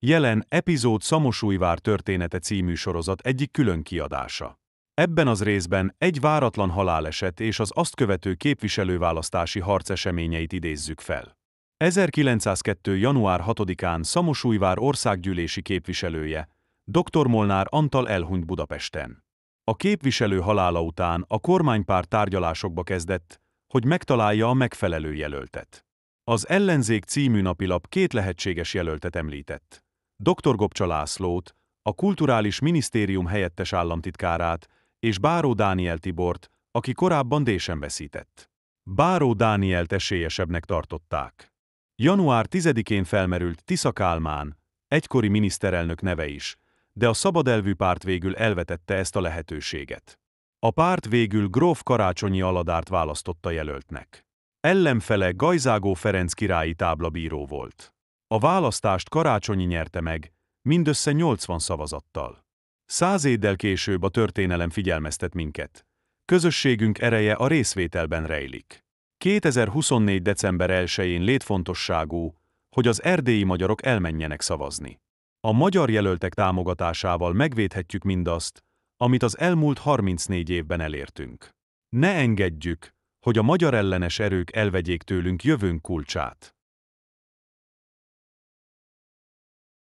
Jelen epizód Szamosújvár története című sorozat egyik külön kiadása. Ebben az részben egy váratlan haláleset és az azt követő képviselőválasztási harc eseményeit idézzük fel. 1902. január 6-án Szamosújvár országgyűlési képviselője, dr. Molnár Antal elhunyt Budapesten. A képviselő halála után a kormánypár tárgyalásokba kezdett, hogy megtalálja a megfelelő jelöltet. Az ellenzék című napilap két lehetséges jelöltet említett dr. Gopcsa Lászlót, a Kulturális Minisztérium helyettes államtitkárát és Báró Dániel Tibort, aki korábban Désen veszített. Báró Dánielt esélyesebbnek tartották. Január 10-én felmerült Tisza Kálmán, egykori miniszterelnök neve is, de a szabadelvű párt végül elvetette ezt a lehetőséget. A párt végül Gróf Karácsonyi Aladárt választotta jelöltnek. Ellenfele Gajzágó Ferenc királyi táblabíró volt. A választást Karácsonyi nyerte meg, mindössze 80 szavazattal. Száz éddel később a történelem figyelmeztet minket. Közösségünk ereje a részvételben rejlik. 2024. december 1-én létfontosságú, hogy az erdélyi magyarok elmenjenek szavazni. A magyar jelöltek támogatásával megvédhetjük mindazt, amit az elmúlt 34 évben elértünk. Ne engedjük, hogy a magyar ellenes erők elvegyék tőlünk jövőnk kulcsát.